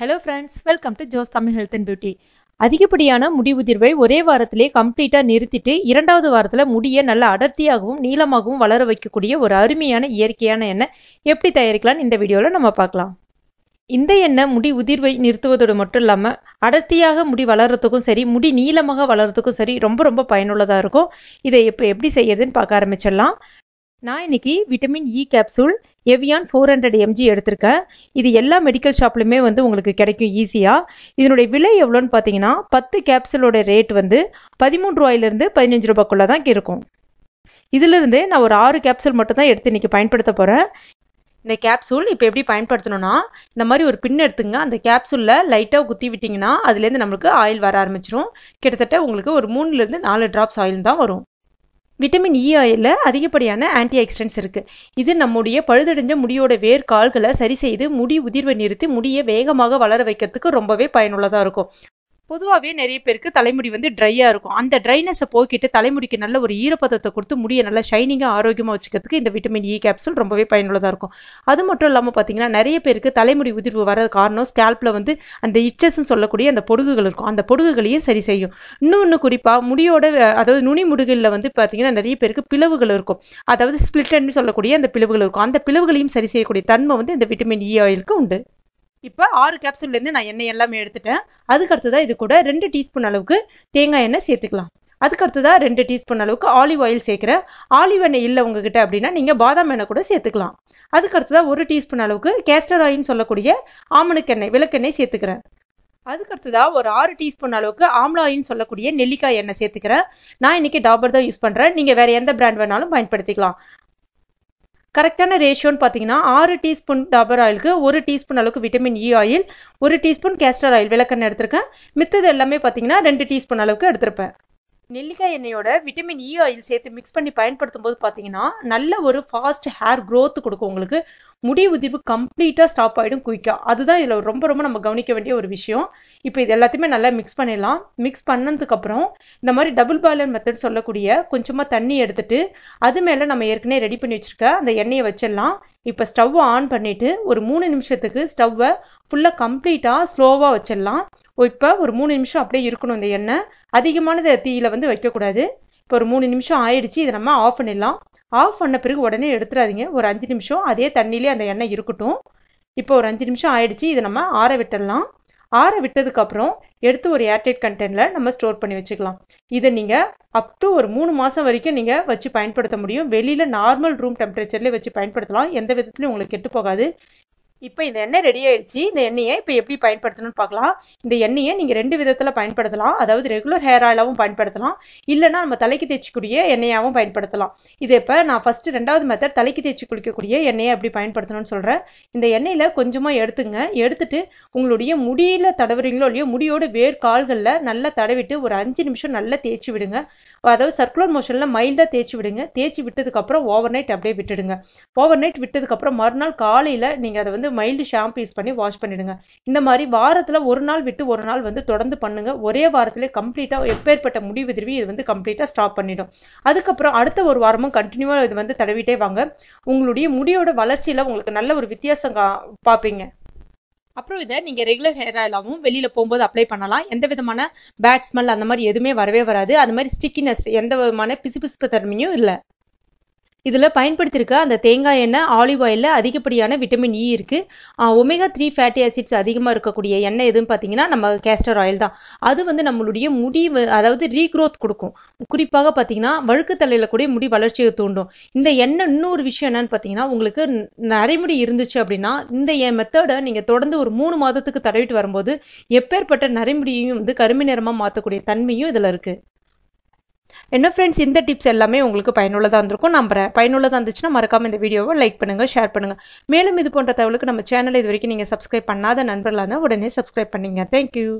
hello friends welcome to Jo's Tamil health and beauty அதிகப்படியான முடி உதிர்வை ஒரே வாரத்திலே கம்ப்ளீட்டாக நிறுத்திட்டு இரண்டாவது வாரத்தில் முடியை நல்ல அடர்த்தியாகவும் நீளமாகவும் வளர வைக்கக்கூடிய ஒரு அருமையான இயற்கையான எண்ணெய் எப்படி தயாரிக்கலாம்னு இந்த வீடியோவில் நம்ம பார்க்கலாம் இந்த எண்ணெய் முடி உதிர்வை நிறுத்துவதோடு மட்டும் இல்லாமல் அடர்த்தியாக முடி வளர்கிறதுக்கும் சரி முடி நீளமாக வளர்கிறதுக்கும் சரி ரொம்ப ரொம்ப பயனுள்ளதாக இருக்கும் இதை எப்போ எப்படி செய்யறதுன்னு பார்க்க ஆரம்பிச்சிடலாம் நான் இன்னைக்கு vitamin E capsule Evion four hundred mg எடுத்திருக்கேன் இது எல்லா மெடிக்கல் ஷாப்லையுமே வந்து உங்களுக்கு கிடைக்கும் ஈஸியாக இதனுடைய விலை எவ்வளோன்னு பார்த்தீங்கன்னா பத்து கேப்சூலோட ரேட் வந்து பதிமூன்று ரூபாயிலிருந்து பதினஞ்சு ரூபாய்க்குள்ளே தான் இருக்கும் இதிலிருந்து நான் ஒரு ஆறு கேப்சூல் மட்டும் தான் எடுத்து இன்றைக்கி பயன்படுத்த போகிறேன் இந்த கேப்சூல் இப்போ எப்படி பயன்படுத்தணும்னா இந்த மாதிரி ஒரு பின் எடுத்துங்க அந்த கேப்சூலில் லைட்டாக குத்தி விட்டிங்கன்னா அதுலேருந்து நம்மளுக்கு ஆயில் வர ஆரம்பிச்சிரும் கிட்டத்தட்ட உங்களுக்கு ஒரு மூணுலேருந்து நாலு ட்ராப்ஸ் ஆயில் தான் வரும் விட்டமின் இ ஆயிலில் அதிகப்படியான ஆன்டி ஆக்சிடென்ட்ஸ் இருக்குது இது நம்முடைய பழுதடைஞ்ச முடியோட வேர் கால்களை சரி செய்து முடி உதிர்வை நிறுத்தி முடியை வேகமாக வளர வைக்கிறதுக்கு ரொம்பவே பயனுள்ளதாக இருக்கும் பொதுவாகவே நிறைய பேருக்கு தலைமுடி வந்து ட்ரையாக இருக்கும் அந்த ட்ரைனஸை போக்கிட்டு தலைமுடிக்கு நல்ல ஒரு ஈரப்பதத்தை கொடுத்து முடியை நல்லா ஷைனிங்காக ஆரோக்கியமாக வச்சுக்கிறதுக்கு இந்த விட்டமின் இ கேப்சூல் ரொம்பவே பயனுள்ளதாக இருக்கும் அது மட்டும் இல்லாமல் பார்த்தீங்கன்னா நிறைய பேருக்கு தலைமுடி உதிர்வு வர காரணம் ஸ்கேல்பில் வந்து அந்த இச்சஸ்ன்னு சொல்லக்கூடிய அந்த பொடுகுகள் இருக்கும் அந்த பொடுகுகளையும் சரி செய்யும் இன்னும் குறிப்பாக முடியோட அதாவது நுனி முடுகளில் வந்து பார்த்தீங்கன்னா நிறைய பேருக்கு பிளவுகள் இருக்கும் அதாவது ஸ்பிளிட்டன் சொல்லக்கூடிய அந்த பிளவுகள் இருக்கும் அந்த பிளவுகளையும் சரி செய்யக்கூடிய தன்மை வந்து இந்த விட்டமின் இ ஆயிலுக்கு உண்டு இப்போ ஆறு கேப்சூல்லேருந்து நான் எண்ணெய் எல்லாமே எடுத்துட்டேன் அதுக்கடுத்து தான் இது கூட ரெண்டு டீஸ்பூன் அளவுக்கு தேங்காய் எண்ணெய் சேர்த்துக்கலாம் அதுக்கடுத்து தான் ரெண்டு டீஸ்பூன் அளவுக்கு ஆலிவ் ஆயில் சேர்க்குறேன் ஆலிவ் எண்ணெய் இல்லை உங்ககிட்ட அப்படின்னா நீங்கள் பாதாம் எண்ணெய் கூட சேர்த்துக்கலாம் அதுக்கடுத்து தான் ஒரு டீஸ்பூன் அளவுக்கு கேஸ்டர் ஆயின்னு சொல்லக்கூடிய ஆமணுக்கெண்ணெய் விளக்கெண்ணெய் சேர்த்துக்கிறேன் அதுக்கடுத்ததாக ஒரு ஆறு டீஸ்பூன் அளவுக்கு ஆம்லாயின்னு சொல்லக்கூடிய நெல்லிக்காய் எண்ணெய் சேர்த்துக்கிறேன் நான் இன்றைக்கி டாபர் தான் யூஸ் பண்ணுறேன் நீங்கள் வேறு எந்த பிராண்ட் வேணாலும் பயன்படுத்திக்கலாம் கரெக்டான ரேஷியோன்னு பார்த்தீங்கன்னா ஆறு டீஸ்பூன் டாபர் ஆயிலுக்கு ஒரு டீஸ்பூன் அளவுக்கு விட்டமின் இ ஆயில் ஒரு டீஸ்பூன் கேஸ்டர் ஆயில் விளக்கெண்ணெய் எடுத்திருக்கேன் மித்தது எல்லாமே பார்த்தீங்கன்னா ரெண்டு டீஸ்பூன் அளவுக்கு எடுத்திருப்பேன் நெல்லிக்காய் எண்ணெயோட விட்டமின் இ ஆயில் சேர்த்து மிக்ஸ் பண்ணி பயன்படுத்தும் போது பார்த்தீங்கன்னா நல்ல ஒரு ஃபாஸ்ட் ஹேர் க்ரோத் கொடுக்கும் உங்களுக்கு முடி உதிர்வு கம்ப்ளீட்டாக ஸ்டாப் ஆகிடும் குயிக்காக அதுதான் இதில் ரொம்ப ரொம்ப நம்ம கவனிக்க வேண்டிய ஒரு விஷயம் இப்போ இது எல்லாத்தையுமே நல்லா மிக்ஸ் பண்ணிடலாம் மிக்ஸ் பண்ணதுக்கப்புறம் இந்த மாதிரி டபுள் பாய்லர் மெத்தட் சொல்லக்கூடிய கொஞ்சமாக தண்ணி எடுத்துட்டு அது மேலே நம்ம ஏற்கனவே ரெடி பண்ணி வச்சுருக்க அந்த எண்ணெயை வச்சிடலாம் இப்போ ஸ்டவ்வை ஆன் பண்ணிவிட்டு ஒரு மூணு நிமிஷத்துக்கு ஸ்டவ்வை ஃபுல்லாக கம்ப்ளீட்டாக ஸ்லோவாக வச்சிடலாம் இப்போ ஒரு மூணு நிமிஷம் அப்படியே இருக்கணும் இந்த எண்ணெய் அதிகமானது தீயில் வந்து வைக்கக்கூடாது இப்போ ஒரு மூணு நிமிஷம் ஆயிடுச்சு இதை நம்ம ஆஃப் பண்ணிடலாம் ஆஃப் பண்ண பிறகு உடனே எடுத்துடாதீங்க ஒரு அஞ்சு நிமிஷம் அதே தண்ணியிலே அந்த எண்ணெய் இருக்கட்டும் இப்போ ஒரு அஞ்சு நிமிஷம் ஆயிடுச்சு இதை நம்ம ஆற விட்டுடலாம் ஆற விட்டதுக்கப்புறம் எடுத்து ஒரு ஏர்டைட் கண்டெய்னரில் நம்ம ஸ்டோர் பண்ணி வச்சுக்கலாம் இதை நீங்கள் அப் டு ஒரு மூணு மாதம் வரைக்கும் நீங்கள் வச்சு பயன்படுத்த முடியும் வெளியில் நார்மல் ரூம் டெம்பரேச்சர்லேயே வச்சு பயன்படுத்தலாம் எந்த விதத்துலையும் உங்களுக்கு கெட்டு போகாது இப்போ இந்த எண்ணெய் ரெடி ஆயிடுச்சு இந்த எண்ணெயை இப்போ எப்படி பயன்படுத்தணும்னு பார்க்கலாம் இந்த எண்ணெயை நீங்கள் ரெண்டு விதத்தில் பயன்படுத்தலாம் அதாவது ரெகுலர் ஹேர் ஆயிலாகவும் பயன்படுத்தலாம் இல்லைனா நம்ம தலைக்கு தேய்ச்சிக்கூடிய எண்ணெயாகவும் பயன்படுத்தலாம் இது இப்போ நான் ஃபஸ்ட்டு ரெண்டாவது மெத்தட் தலைக்கு தேய்ச்சி குளிக்கக்கூடிய எண்ணெயை அப்படி பயன்படுத்தணும்னு சொல்கிறேன் இந்த எண்ணெயில் கொஞ்சமாக எடுத்துங்க எடுத்துட்டு உங்களுடைய முடியில் தடவுறீங்களோ இல்லையோ முடியோட வேர் கால்களில் நல்லா தடவிட்டு ஒரு அஞ்சு நிமிஷம் நல்லா தேய்ச்சி விடுங்க அதாவது சர்க்குலர் மோஷனில் மைல்டாக தேய்ச்சி விடுங்க தேய்ச்சி விட்டதுக்கப்புறம் ஓவர் நைட் அப்படியே விட்டுடுங்க ஓவர் நைட் விட்டதுக்கப்புறம் மறுநாள் காலையில் நீங்கள் அதை வந்து வந்து மைல்டு ஷாம்பு யூஸ் பண்ணி வாஷ் பண்ணிடுங்க இந்த மாதிரி வாரத்தில் ஒரு நாள் விட்டு ஒரு நாள் வந்து தொடர்ந்து பண்ணுங்க ஒரே வாரத்திலே கம்ப்ளீட்டாக எப்பேற்பட்ட முடிவு திருவி இது வந்து கம்ப்ளீட்டாக ஸ்டாப் பண்ணிடும் அதுக்கப்புறம் அடுத்த ஒரு வாரமும் கண்டினியூவாக இது வந்து தடவிட்டே வாங்க உங்களுடைய முடியோட வளர்ச்சியில் உங்களுக்கு நல்ல ஒரு வித்தியாசம் பார்ப்பீங்க அப்புறம் இதை நீங்கள் ரெகுலர் ஹேர் ஆயிலாகவும் வெளியில் போகும்போது அப்ளை பண்ணலாம் எந்த விதமான பேட் ஸ்மெல் அந்த மாதிரி எதுவுமே வரவே வராது அது மாதிரி ஸ்டிக்கினஸ் எந்த விதமான பிசுபிசுப்பு தன்மையும் இல்லை இதில் பயன்படுத்தியிருக்க அந்த தேங்காய் எண்ணெய் ஆலிவ் ஆயிலில் அதிகப்படியான விட்டமின் இ இருக்குது ஒமேகா த்ரீ ஃபேட்டி ஆசிட்ஸ் அதிகமாக இருக்கக்கூடிய எண்ணெய் எதுன்னு பார்த்தீங்கன்னா நம்ம கேஸ்டர் ஆயில் தான் அது வந்து நம்மளுடைய முடி அதாவது ரீக்ரோத் கொடுக்கும் குறிப்பாக பார்த்தீங்கன்னா தலையில் கூட முடி வளர்ச்சியை தூண்டும் இந்த எண்ணெய் இன்னொரு விஷயம் என்னன்னு பார்த்தீங்கன்னா உங்களுக்கு நரைமுடி இருந்துச்சு அப்படின்னா இந்த என் மெத்தடை நீங்கள் தொடர்ந்து ஒரு மூணு மாதத்துக்கு தடவிட்டு வரும்போது எப்பேற்பட்ட நரைமுடியையும் வந்து கருமை நிறமாக மாற்றக்கூடிய தன்மையும் இதில் இருக்குது என்ன ஃப்ரெண்ட்ஸ் இந்த டிப்ஸ் எல்லாமே உங்களுக்கு பயனுள்ளதாக இருந்திருக்கும் நம்புறேன் பயனுள்ளதாக இருந்துச்சுன்னா மறக்காமல் இந்த வீடியோவை லைக் பண்ணுங்கள் ஷேர் பண்ணுங்கள் மேலும் இது போன்ற தகவலுக்கு நம்ம சேனல் இது வரைக்கும் நீங்கள் சப்ஸ்கிரைப் பண்ணாத நண்பர்களான உடனே சப்ஸ்கிரைப் பண்ணிங்க தேங்க்யூ